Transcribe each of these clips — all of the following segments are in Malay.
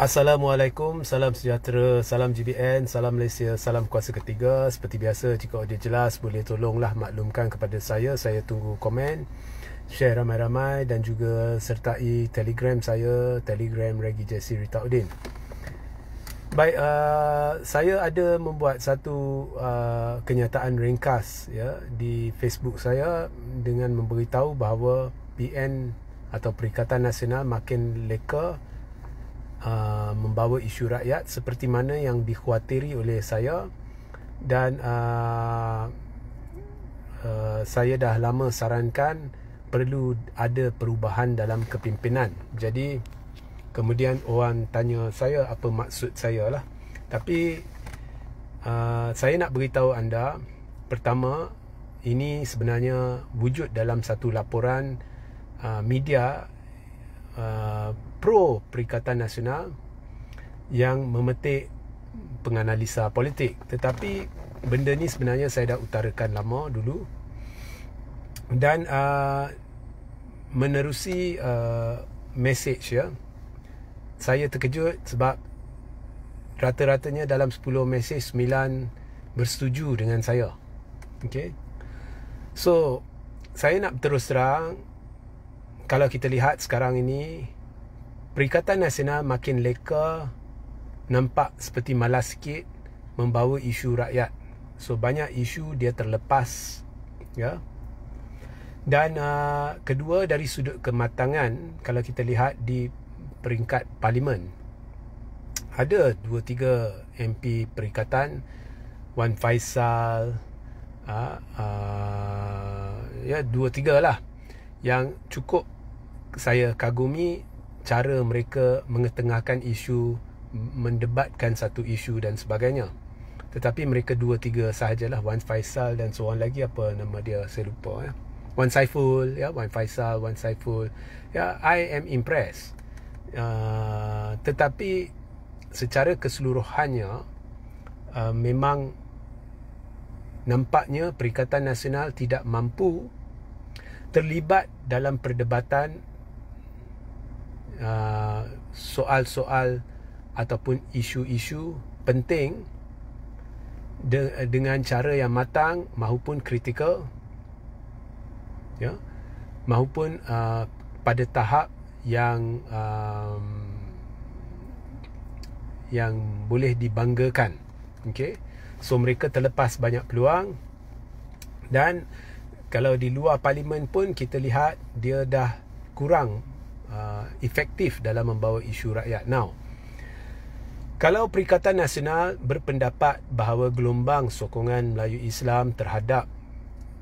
Assalamualaikum, salam sejahtera, salam GBN, salam Malaysia, salam kuasa ketiga. Seperti biasa, jika audio jelas, boleh tolonglah maklumkan kepada saya. Saya tunggu komen, share ramai-ramai dan juga sertai telegram saya, telegram Regi Jesse Rita Udin. Baik, uh, saya ada membuat satu uh, kenyataan ringkas ya di Facebook saya dengan memberitahu bahawa PN atau Perikatan Nasional makin leka uh, membawa isu rakyat seperti mana yang dikhawatiri oleh saya dan uh, uh, saya dah lama sarankan perlu ada perubahan dalam kepimpinan. Jadi kemudian orang tanya saya apa maksud saya lah. Tapi uh, saya nak beritahu anda pertama ini sebenarnya wujud dalam satu laporan uh, media uh, pro Perikatan Nasional yang memetik penganalisa politik. Tetapi benda ni sebenarnya saya dah utarakan lama dulu. Dan uh, menerusi uh, message ya. Saya terkejut sebab rata-ratanya dalam 10 message 9 bersetuju dengan saya. Okey. So saya nak terus terang kalau kita lihat sekarang ini Perikatan Nasional makin leka nampak seperti malas sikit membawa isu rakyat. So banyak isu dia terlepas ya. Dan uh, kedua dari sudut kematangan kalau kita lihat di peringkat parlimen ada 2 3 MP Perikatan Wan Faisal uh, uh, ya 2 3 lah yang cukup saya kagumi cara mereka mengetengahkan isu mendebatkan satu isu dan sebagainya tetapi mereka dua tiga sahajalah Wan Faisal dan seorang lagi apa nama dia saya lupa ya Wan Saiful ya Wan Faisal Wan Saiful ya I am impressed uh, tetapi secara keseluruhannya uh, memang nampaknya Perikatan Nasional tidak mampu terlibat dalam perdebatan uh, soal-soal ataupun isu-isu penting de- dengan cara yang matang maupun kritikal ya mahupun uh, pada tahap yang um, yang boleh dibanggakan okey so mereka terlepas banyak peluang dan kalau di luar parlimen pun kita lihat dia dah kurang uh, efektif dalam membawa isu rakyat. Now, kalau Perikatan Nasional berpendapat bahawa gelombang sokongan Melayu Islam terhadap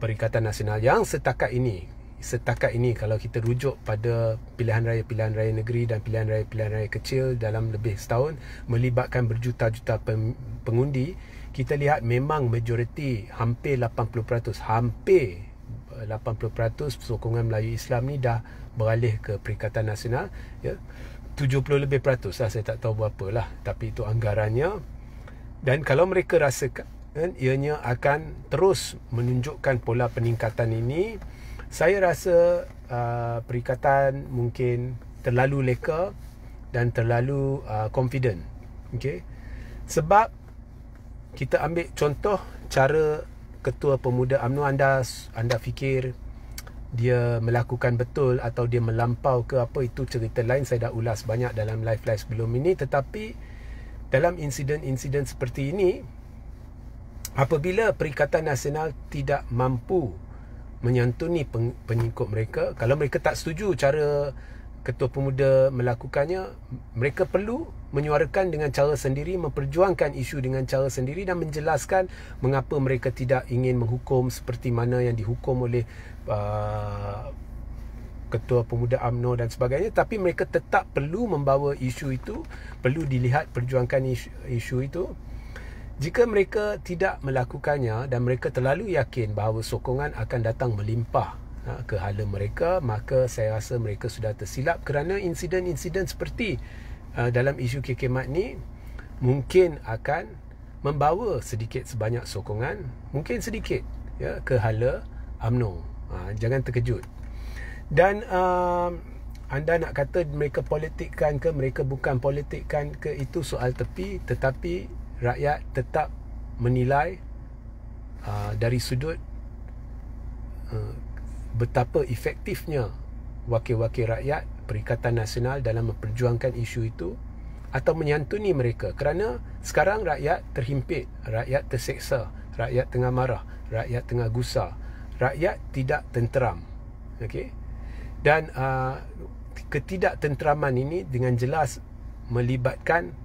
Perikatan Nasional yang setakat ini, setakat ini kalau kita rujuk pada pilihan raya-pilihan raya negeri dan pilihan raya-pilihan raya kecil dalam lebih setahun melibatkan berjuta-juta pengundi, kita lihat memang majoriti hampir 80%, hampir 80% sokongan Melayu Islam ni dah beralih ke Perikatan Nasional ya 70 lebih peratus lah saya tak tahu berapa lah tapi itu anggarannya dan kalau mereka rasakan kan, ianya akan terus menunjukkan pola peningkatan ini saya rasa uh, Perikatan mungkin terlalu leka dan terlalu uh, confident okay? sebab kita ambil contoh cara ketua pemuda UMNO anda anda fikir dia melakukan betul atau dia melampau ke apa itu cerita lain saya dah ulas banyak dalam live live sebelum ini tetapi dalam insiden-insiden seperti ini apabila Perikatan Nasional tidak mampu menyantuni pengikut mereka kalau mereka tak setuju cara ketua pemuda melakukannya mereka perlu menyuarakan dengan cara sendiri memperjuangkan isu dengan cara sendiri dan menjelaskan mengapa mereka tidak ingin menghukum seperti mana yang dihukum oleh uh, ketua pemuda AMNO dan sebagainya tapi mereka tetap perlu membawa isu itu perlu dilihat perjuangkan isu, isu itu jika mereka tidak melakukannya dan mereka terlalu yakin bahawa sokongan akan datang melimpah Ha, kehala mereka maka saya rasa mereka sudah tersilap kerana insiden-insiden seperti uh, dalam isu KKMAT ni mungkin akan membawa sedikit sebanyak sokongan mungkin sedikit ya kehala UMNO ha, jangan terkejut dan uh, anda nak kata mereka politikkan ke mereka bukan politikkan ke itu soal tepi tetapi rakyat tetap menilai uh, dari sudut uh, betapa efektifnya wakil-wakil rakyat Perikatan Nasional dalam memperjuangkan isu itu atau menyantuni mereka kerana sekarang rakyat terhimpit, rakyat terseksa, rakyat tengah marah, rakyat tengah gusar, rakyat tidak tenteram. Okey. Dan uh, ketidaktenteraman ini dengan jelas melibatkan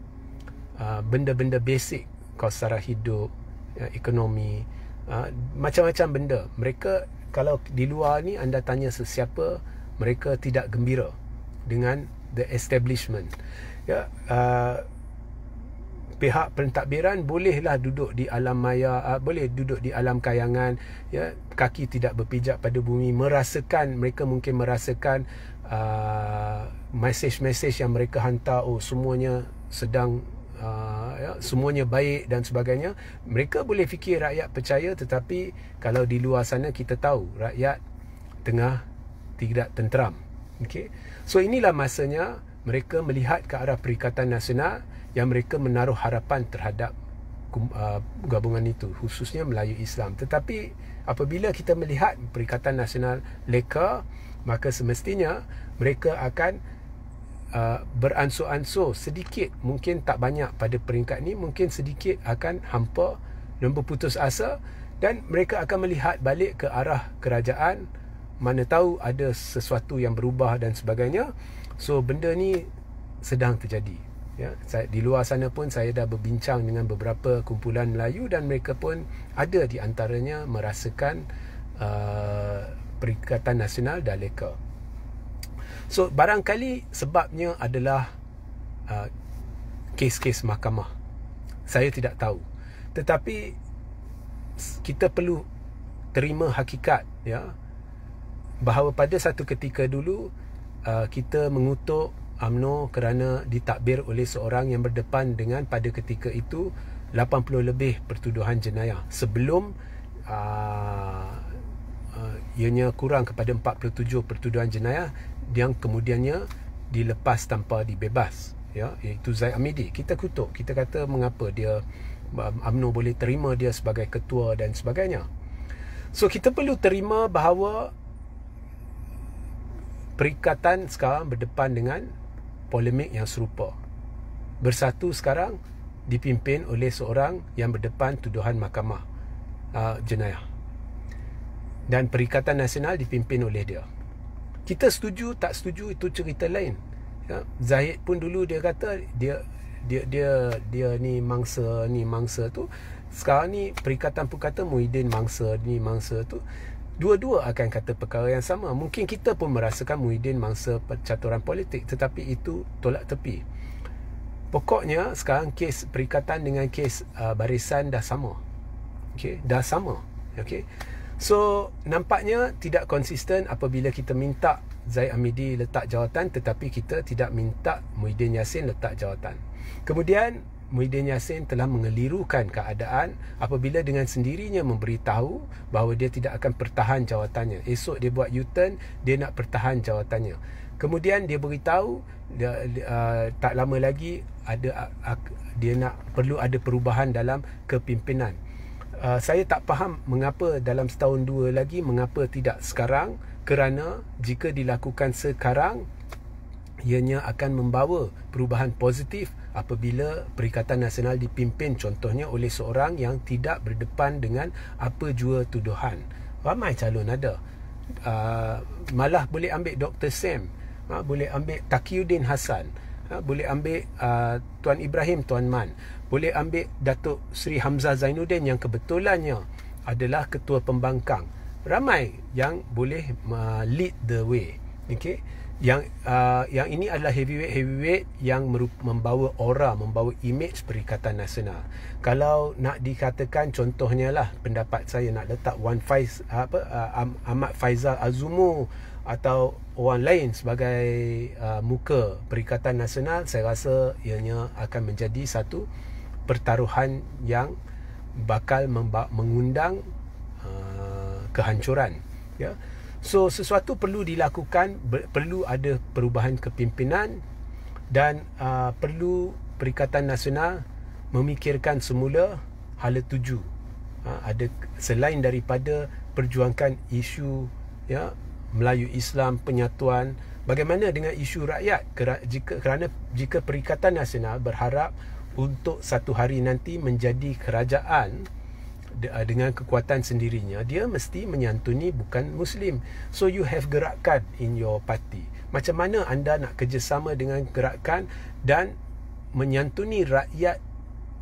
uh, benda-benda basic kos sara hidup, uh, ekonomi, uh, macam-macam benda. Mereka kalau di luar ni anda tanya sesiapa mereka tidak gembira dengan the establishment ya uh, pihak pentadbiran bolehlah duduk di alam maya uh, boleh duduk di alam kayangan ya kaki tidak berpijak pada bumi merasakan mereka mungkin merasakan uh, message-message yang mereka hantar oh semuanya sedang uh, ya, semuanya baik dan sebagainya mereka boleh fikir rakyat percaya tetapi kalau di luar sana kita tahu rakyat tengah tidak tenteram okey so inilah masanya mereka melihat ke arah perikatan nasional yang mereka menaruh harapan terhadap ah, gabungan itu khususnya Melayu Islam tetapi apabila kita melihat perikatan nasional leka maka semestinya mereka akan Uh, beransur-ansur sedikit mungkin tak banyak pada peringkat ni mungkin sedikit akan hampa dan berputus asa dan mereka akan melihat balik ke arah kerajaan mana tahu ada sesuatu yang berubah dan sebagainya so benda ni sedang terjadi ya saya, di luar sana pun saya dah berbincang dengan beberapa kumpulan Melayu dan mereka pun ada di antaranya merasakan uh, Perikatan Nasional leka. So barangkali sebabnya adalah uh, kes-kes mahkamah. Saya tidak tahu. Tetapi kita perlu terima hakikat ya bahawa pada satu ketika dulu uh, kita mengutuk UMNO kerana ditakbir oleh seorang yang berdepan dengan pada ketika itu 80 lebih pertuduhan jenayah sebelum uh, ianya kurang kepada 47 pertuduhan jenayah yang kemudiannya dilepas tanpa dibebas ya iaitu Zaid Amidi kita kutuk kita kata mengapa dia Amno um, boleh terima dia sebagai ketua dan sebagainya so kita perlu terima bahawa perikatan sekarang berdepan dengan polemik yang serupa bersatu sekarang dipimpin oleh seorang yang berdepan tuduhan mahkamah uh, jenayah dan Perikatan Nasional dipimpin oleh dia. Kita setuju tak setuju itu cerita lain. Ya, Zahid pun dulu dia kata dia dia dia dia ni mangsa ni mangsa tu sekarang ni perikatan pun kata Muhyiddin mangsa ni mangsa tu dua-dua akan kata perkara yang sama mungkin kita pun merasakan Muhyiddin mangsa percaturan politik tetapi itu tolak tepi pokoknya sekarang kes perikatan dengan kes uh, barisan dah sama okay, dah sama okay. So nampaknya tidak konsisten apabila kita minta Zaid Amidi letak jawatan tetapi kita tidak minta Muhyiddin Yassin letak jawatan. Kemudian Muhyiddin Yassin telah mengelirukan keadaan apabila dengan sendirinya memberitahu bahawa dia tidak akan pertahan jawatannya. Esok dia buat U-turn, dia nak pertahan jawatannya. Kemudian dia beritahu dia, uh, tak lama lagi ada uh, dia nak perlu ada perubahan dalam kepimpinan uh, saya tak faham mengapa dalam setahun dua lagi mengapa tidak sekarang kerana jika dilakukan sekarang ianya akan membawa perubahan positif apabila Perikatan Nasional dipimpin contohnya oleh seorang yang tidak berdepan dengan apa jua tuduhan ramai calon ada uh, malah boleh ambil Dr. Sam uh, boleh ambil Takiuddin Hassan Ha, boleh ambil uh, Tuan Ibrahim, Tuan Man. Boleh ambil Datuk Sri Hamzah Zainuddin yang kebetulannya adalah ketua pembangkang. Ramai yang boleh uh, lead the way. Okay? Yang uh, yang ini adalah heavyweight-heavyweight yang membawa aura, membawa image Perikatan Nasional. Kalau nak dikatakan contohnya lah pendapat saya nak letak Wan Faiz apa uh, Ahmad Faizal Azumu atau orang lain sebagai uh, muka Perikatan Nasional saya rasa ianya akan menjadi satu pertaruhan yang bakal mengundang uh, kehancuran ya so sesuatu perlu dilakukan ber- perlu ada perubahan kepimpinan dan uh, perlu Perikatan Nasional memikirkan semula hala tuju uh, ada selain daripada perjuangkan isu ya Melayu Islam penyatuan bagaimana dengan isu rakyat kerana jika Perikatan Nasional berharap untuk satu hari nanti menjadi kerajaan eh, dengan kekuatan sendirinya dia mesti menyantuni bukan muslim so you have gerakan in your party macam mana anda nak kerjasama dengan gerakan dan menyantuni rakyat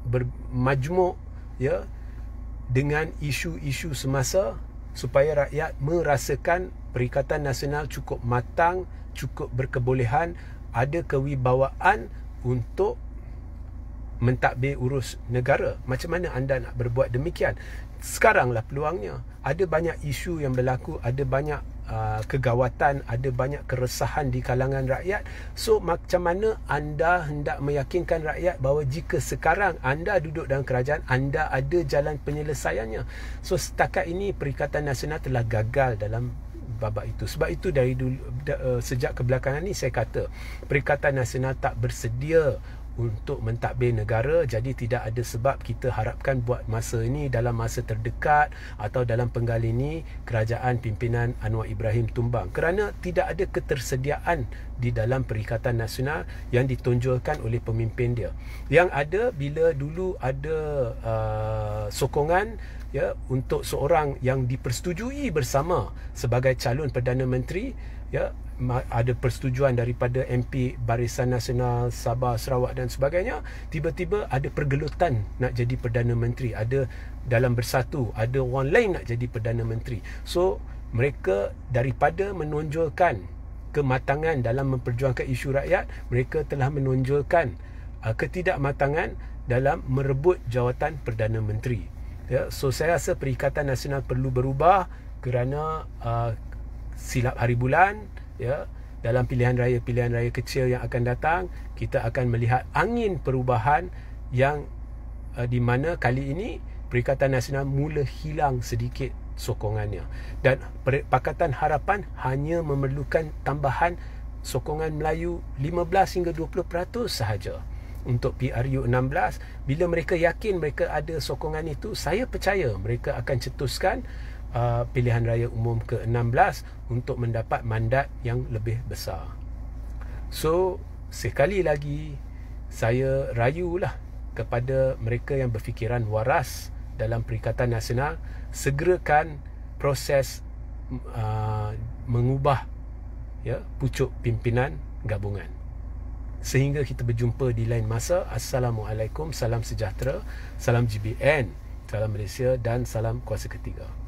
bermajmuk ya dengan isu-isu semasa supaya rakyat merasakan Perikatan Nasional cukup matang, cukup berkebolehan, ada kewibawaan untuk mentadbir urus negara. Macam mana anda nak berbuat demikian? Sekaranglah peluangnya. Ada banyak isu yang berlaku, ada banyak uh, kegawatan ada banyak keresahan di kalangan rakyat so macam mana anda hendak meyakinkan rakyat bahawa jika sekarang anda duduk dalam kerajaan anda ada jalan penyelesaiannya so setakat ini perikatan nasional telah gagal dalam babak itu sebab itu dari dulu da, uh, sejak kebelakangan ini saya kata perikatan nasional tak bersedia untuk mentadbir negara jadi tidak ada sebab kita harapkan buat masa ini dalam masa terdekat atau dalam penggal ini kerajaan pimpinan Anwar Ibrahim tumbang kerana tidak ada ketersediaan di dalam Perikatan Nasional yang ditonjolkan oleh pemimpin dia yang ada bila dulu ada uh, sokongan ya untuk seorang yang dipersetujui bersama sebagai calon perdana menteri ya ada persetujuan daripada MP Barisan Nasional Sabah Sarawak dan sebagainya tiba-tiba ada pergelutan nak jadi perdana menteri ada dalam bersatu ada orang lain nak jadi perdana menteri so mereka daripada menonjolkan kematangan dalam memperjuangkan isu rakyat mereka telah menonjolkan uh, ketidakmatangan dalam merebut jawatan perdana menteri ya, so saya rasa perikatan nasional perlu berubah kerana uh, silap hari bulan ya dalam pilihan raya pilihan raya kecil yang akan datang kita akan melihat angin perubahan yang uh, di mana kali ini Perikatan Nasional mula hilang sedikit sokongannya dan Pakatan Harapan hanya memerlukan tambahan sokongan Melayu 15 hingga 20% sahaja untuk PRU 16 bila mereka yakin mereka ada sokongan itu saya percaya mereka akan cetuskan uh, pilihan raya umum ke-16 untuk mendapat mandat yang lebih besar. So, sekali lagi saya rayulah kepada mereka yang berfikiran waras dalam Perikatan Nasional segerakan proses uh, mengubah ya pucuk pimpinan gabungan. Sehingga kita berjumpa di lain masa. Assalamualaikum, salam sejahtera, salam GBN, salam Malaysia dan salam kuasa ketiga.